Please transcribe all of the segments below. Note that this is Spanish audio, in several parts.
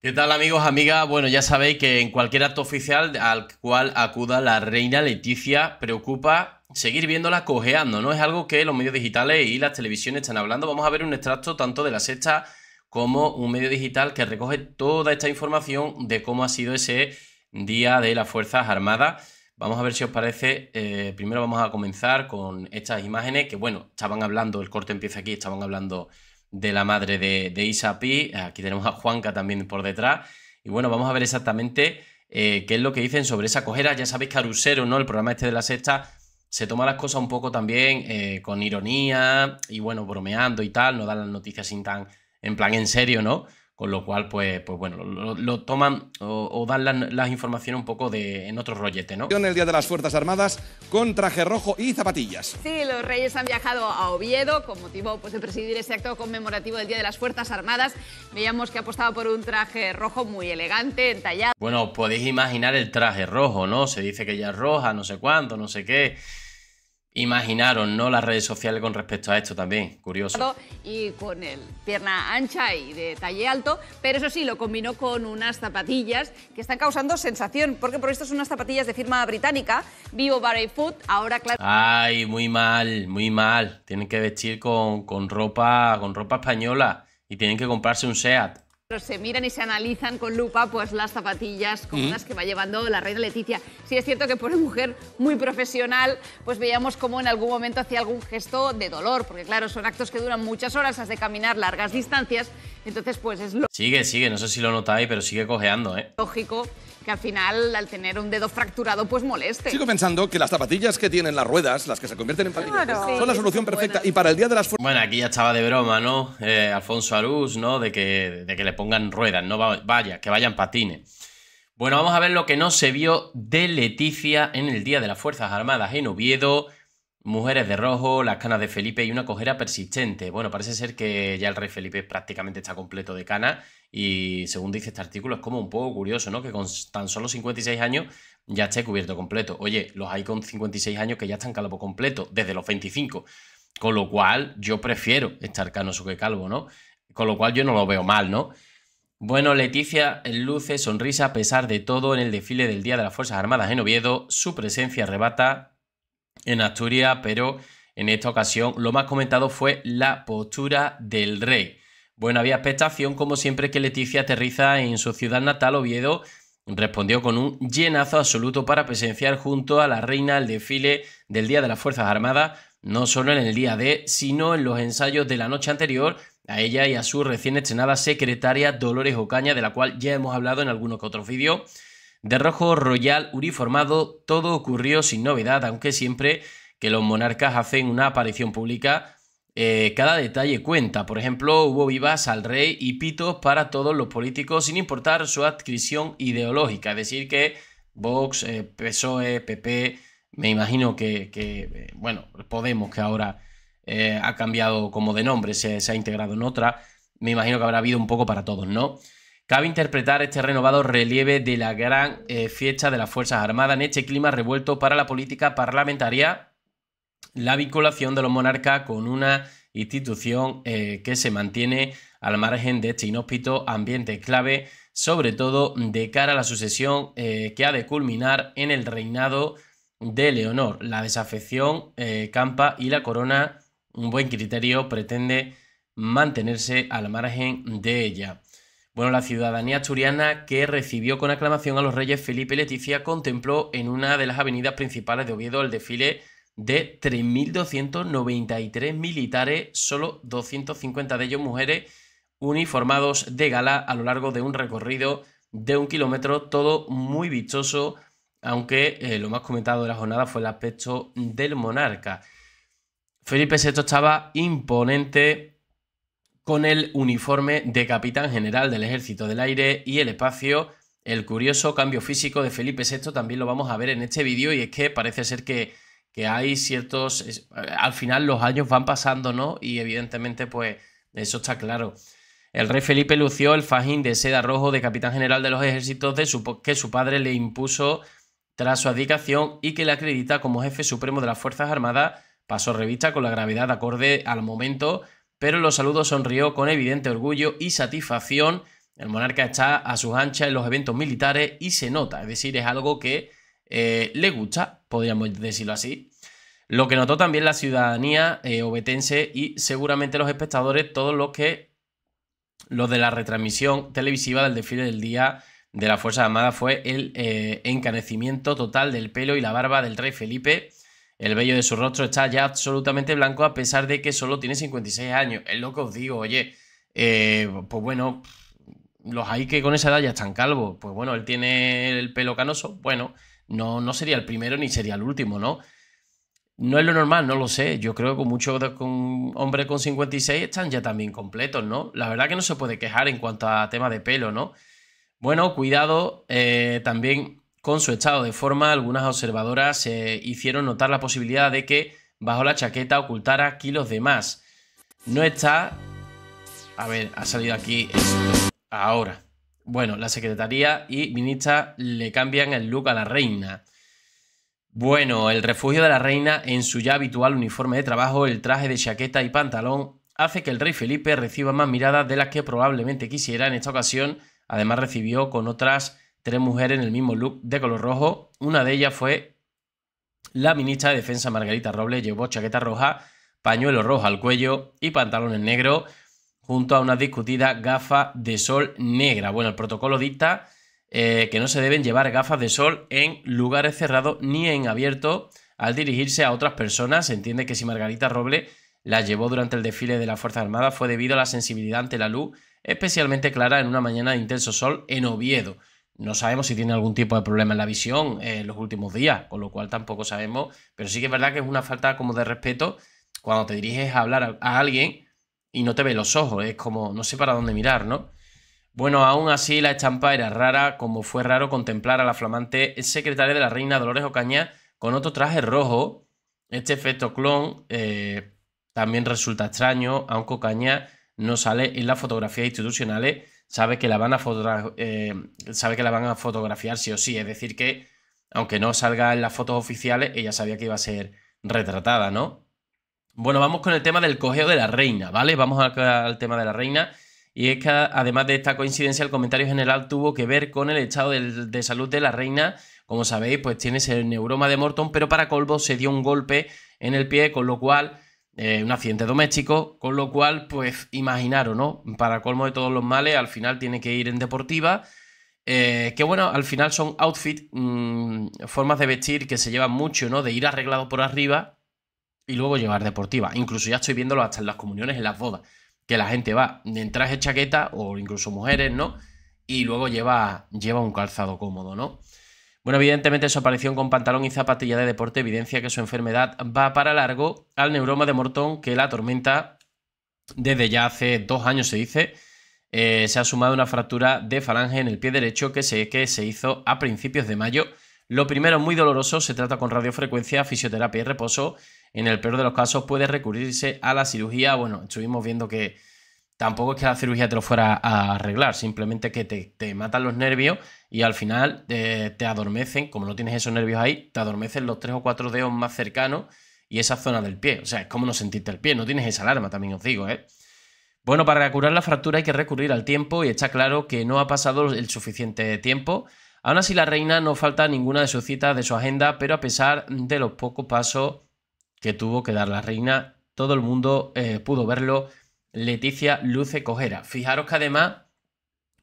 ¿Qué tal amigos, amigas? Bueno, ya sabéis que en cualquier acto oficial al cual acuda la reina Leticia preocupa seguir viéndola cojeando, ¿no? Es algo que los medios digitales y las televisiones están hablando. Vamos a ver un extracto tanto de la sexta como un medio digital que recoge toda esta información de cómo ha sido ese día de las Fuerzas Armadas. Vamos a ver si os parece. Eh, primero vamos a comenzar con estas imágenes que, bueno, estaban hablando, el corte empieza aquí, estaban hablando de la madre de, de Isapi. Aquí tenemos a Juanca también por detrás. Y bueno, vamos a ver exactamente eh, qué es lo que dicen sobre esa cojera. Ya sabéis que Arusero, ¿no? El programa este de la sexta se toma las cosas un poco también eh, con ironía y bueno, bromeando y tal, no dan las noticias sin tan en plan en serio, ¿no? con lo cual, pues, pues bueno, lo, toman o, dan las la información un poco de, en otro rollete, ¿no? ...en El Día de las Fuerzas Armadas con traje rojo y zapatillas. Sí, los reyes han viajado a Oviedo con motivo pues, de presidir ese acto conmemorativo del Día de las Fuerzas Armadas. Veíamos que ha apostado por un traje rojo muy elegante, entallado. Bueno, podéis imaginar el traje rojo, ¿no? Se dice que ya es roja, no sé cuánto, no sé qué imaginaron, ¿no? Las redes sociales con respecto a esto también, curioso. Y con el pierna ancha y de talle alto, pero eso sí, lo combinó con unas zapatillas que están causando sensación, porque por esto son unas zapatillas de firma británica, Vivo barefoot ahora claro... Ay, muy mal, muy mal. Tienen que vestir con, con ropa, con ropa española y tienen que comprarse un SEAT se miran y se analizan con lupa pues las zapatillas como las que va llevando la reina Leticia. Sí es cierto que por una mujer muy profesional, pues veíamos como en algún momento hacía algún gesto de dolor, porque claro, son actos que duran muchas horas, has de caminar largas distancias, entonces pues es lo Sigue, sigue, no sé si lo notáis, pero sigue cojeando, ¿eh? Lógico que al final al tener un dedo fracturado pues moleste. Sigo pensando que las zapatillas que tienen las ruedas, las que se convierten en patines, son la solución perfecta. Y para el día de las Bueno, aquí ya estaba de broma, ¿no? Eh, Alfonso Arús, ¿no? De que, de que le pongan ruedas, no vaya, que vayan patines. Bueno, vamos a ver lo que no se vio de Leticia en el Día de las Fuerzas Armadas en Oviedo. Mujeres de rojo, las canas de Felipe y una cojera persistente. Bueno, parece ser que ya el rey Felipe prácticamente está completo de canas y según dice este artículo es como un poco curioso, ¿no? Que con tan solo 56 años ya esté cubierto completo. Oye, los hay con 56 años que ya están calvo completo, desde los 25. Con lo cual yo prefiero estar canoso que calvo, ¿no? Con lo cual yo no lo veo mal, ¿no? Bueno, Leticia luce, sonrisa a pesar de todo en el desfile del Día de las Fuerzas Armadas en Oviedo. Su presencia arrebata en Asturias, pero en esta ocasión lo más comentado fue la postura del rey. Bueno, había expectación como siempre que Leticia aterriza en su ciudad natal, Oviedo, respondió con un llenazo absoluto para presenciar junto a la reina el desfile del Día de las Fuerzas Armadas, no solo en el día D, sino en los ensayos de la noche anterior a ella y a su recién estrenada secretaria Dolores Ocaña, de la cual ya hemos hablado en algunos que otros vídeos de rojo royal uniformado, todo ocurrió sin novedad, aunque siempre que los monarcas hacen una aparición pública, eh, cada detalle cuenta. Por ejemplo, hubo vivas al rey y pitos para todos los políticos, sin importar su adscripción ideológica. Es decir, que Vox, eh, PSOE, PP, me imagino que, eh, bueno, Podemos, que ahora ha cambiado como de nombre, se ha integrado en otra, me imagino que habrá habido un poco para todos, ¿no? Cabe interpretar este renovado relieve de la gran eh, fiesta de las Fuerzas Armadas en este clima revuelto para la política parlamentaria, la vinculación de los monarcas con una institución eh, que se mantiene al margen de este inhóspito ambiente clave, sobre todo de cara a la sucesión eh, que ha de culminar en el reinado de Leonor. La desafección campa y la corona, un buen criterio, pretende mantenerse al margen de ella. Bueno, la ciudadanía asturiana que recibió con aclamación a los reyes Felipe y Leticia contempló en una de las avenidas principales de Oviedo el desfile de 3.293 militares, solo 250 de ellos mujeres, uniformados de gala a lo largo de un recorrido de un kilómetro, todo muy vistoso, aunque eh, lo más comentado de la jornada fue el aspecto del monarca. Felipe VI estaba imponente con el uniforme de capitán general del Ejército del Aire y el Espacio. El curioso cambio físico de Felipe VI también lo vamos a ver en este vídeo y es que parece ser que, que hay ciertos... Eh, al final los años van pasando, ¿no? Y evidentemente pues eso está claro. El rey Felipe lució el fajín de seda rojo de capitán general de los ejércitos de que su padre le impuso tras su abdicación y que le acredita como jefe supremo de las Fuerzas Armadas. Pasó revista con la gravedad acorde al momento pero los saludos sonrió con evidente orgullo y satisfacción. El monarca está a sus anchas en los eventos militares y se nota, es decir, es algo que eh, le gusta, podríamos decirlo así. Lo que notó también la ciudadanía eh, obetense y seguramente los espectadores, todos los que los de la retransmisión televisiva del desfile del día de la Fuerza Armada fue el eh, encanecimiento total del pelo y la barba del rey Felipe el vello de su rostro está ya absolutamente blanco a pesar de que solo tiene 56 años. Es lo que os digo, oye, eh, pues bueno, los hay que con esa edad ya están calvos. Pues bueno, él tiene el pelo canoso, bueno, no, no sería el primero ni sería el último, ¿no? No es lo normal, no lo sé. Yo creo que muchos con hombres con 56 están ya también completos, ¿no? La verdad que no se puede quejar en cuanto a tema de pelo, ¿no? Bueno, cuidado, eh, también con su estado de forma, algunas observadoras se eh, hicieron notar la posibilidad de que bajo la chaqueta ocultara kilos de demás. No está... A ver, ha salido aquí Ahora. Bueno, la secretaría y ministra le cambian el look a la reina. Bueno, el refugio de la reina en su ya habitual uniforme de trabajo, el traje de chaqueta y pantalón, hace que el rey Felipe reciba más miradas de las que probablemente quisiera en esta ocasión. Además recibió con otras tres mujeres en el mismo look de color rojo. Una de ellas fue la ministra de Defensa Margarita Roble, llevó chaqueta roja, pañuelo rojo al cuello y pantalones negros junto a una discutida gafa de sol negra. Bueno, el protocolo dicta eh, que no se deben llevar gafas de sol en lugares cerrados ni en abierto al dirigirse a otras personas. Se entiende que si Margarita Roble las llevó durante el desfile de la Fuerza Armada fue debido a la sensibilidad ante la luz, especialmente clara en una mañana de intenso sol en Oviedo. No sabemos si tiene algún tipo de problema en la visión en eh, los últimos días, con lo cual tampoco sabemos, pero sí que es verdad que es una falta como de respeto cuando te diriges a hablar a alguien y no te ve los ojos, es como no sé para dónde mirar, ¿no? Bueno, aún así la estampa era rara, como fue raro contemplar a la flamante secretaria de la reina Dolores Ocaña con otro traje rojo. Este efecto clon eh, también resulta extraño, aunque Ocaña no sale en las fotografías institucionales sabe que la van a, eh, sabe que la van a fotografiar sí o sí. Es decir, que aunque no salga en las fotos oficiales, ella sabía que iba a ser retratada, ¿no? Bueno, vamos con el tema del cogeo de la reina, ¿vale? Vamos al tema de la reina. Y es que además de esta coincidencia, el comentario general tuvo que ver con el estado de salud de la reina. Como sabéis, pues tiene ese neuroma de Morton, pero para colmo se dio un golpe en el pie, con lo cual eh, un accidente doméstico, con lo cual, pues imaginaros, ¿no? Para colmo de todos los males, al final tiene que ir en deportiva. Eh, que bueno, al final son outfits, mm, formas de vestir que se llevan mucho, ¿no? De ir arreglado por arriba y luego llevar deportiva. Incluso ya estoy viéndolo hasta en las comuniones, en las bodas, que la gente va en traje chaqueta o incluso mujeres, ¿no? Y luego lleva, lleva un calzado cómodo, ¿no? Bueno, evidentemente su aparición con pantalón y zapatilla de deporte evidencia que su enfermedad va para largo al neuroma de Morton que la atormenta desde ya hace dos años, se dice. Eh, se ha sumado una fractura de falange en el pie derecho que se, que se hizo a principios de mayo. Lo primero muy doloroso, se trata con radiofrecuencia, fisioterapia y reposo. En el peor de los casos puede recurrirse a la cirugía. Bueno, estuvimos viendo que tampoco es que la cirugía te lo fuera a arreglar, simplemente que te, matan los nervios y al final eh, te adormecen, como no tienes esos nervios ahí, te adormecen los tres o cuatro dedos más cercanos y esa zona del pie. O sea, es como no sentirte el pie, no tienes esa alarma, también os digo, ¿eh? Bueno, para curar la fractura hay que recurrir al tiempo y está claro que no ha pasado el suficiente tiempo. Aún así, la reina no falta ninguna de sus citas de su agenda, pero a pesar de los pocos pasos que tuvo que dar la reina, todo el mundo eh, pudo verlo Leticia Luce Cojera. Fijaros que además,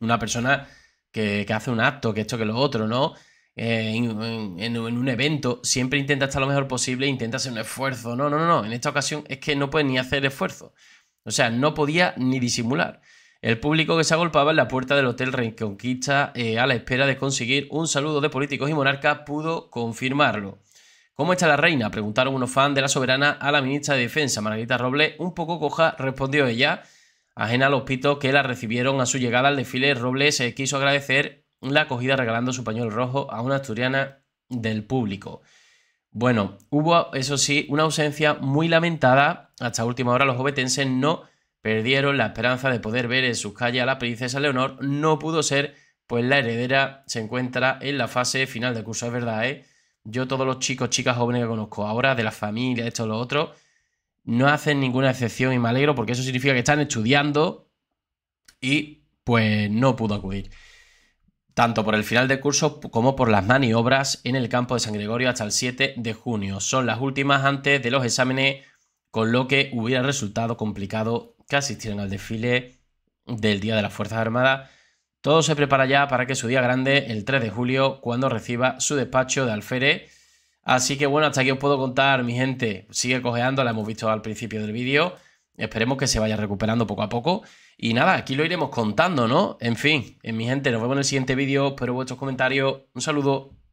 una persona que, hace un acto, que esto, que lo otro, ¿no? Eh, en, un evento, siempre intenta estar lo mejor posible, e intenta hacer un esfuerzo. No, no, no, no. En esta ocasión es que no puede ni hacer esfuerzo. O sea, no podía ni disimular. El público que se agolpaba en la puerta del Hotel Reconquista eh, a la espera de conseguir un saludo de políticos y monarcas pudo confirmarlo. ¿Cómo está la reina? Preguntaron unos fans de la soberana a la ministra de Defensa, Margarita Robles. Un poco coja, respondió ella, ajena a los pitos que la recibieron a su llegada al desfile. Robles quiso agradecer la acogida regalando su pañuelo rojo a una asturiana del público. Bueno, hubo, eso sí, una ausencia muy lamentada. Hasta última hora los obetenses no perdieron la esperanza de poder ver en sus calles a la princesa Leonor. No pudo ser, pues la heredera se encuentra en la fase final del curso, es verdad, ¿eh? Yo, todos los chicos, chicas jóvenes que conozco ahora, de la familia, esto, lo otro, no hacen ninguna excepción y me alegro porque eso significa que están estudiando y pues no pudo acudir. Tanto por el final del curso como por las maniobras en el campo de San Gregorio hasta el 7 de junio. Son las últimas antes de los exámenes, con lo que hubiera resultado complicado que asistieran al desfile del Día de las Fuerzas Armadas todo se prepara ya para que su día grande, el 3 de julio, cuando reciba su despacho de alférez. Así que bueno, hasta aquí os puedo contar, mi gente. Sigue cojeando, la hemos visto al principio del vídeo. Esperemos que se vaya recuperando poco a poco. Y nada, aquí lo iremos contando, ¿no? En fin, en eh, mi gente, nos vemos en el siguiente vídeo. Espero vuestros comentarios. Un saludo.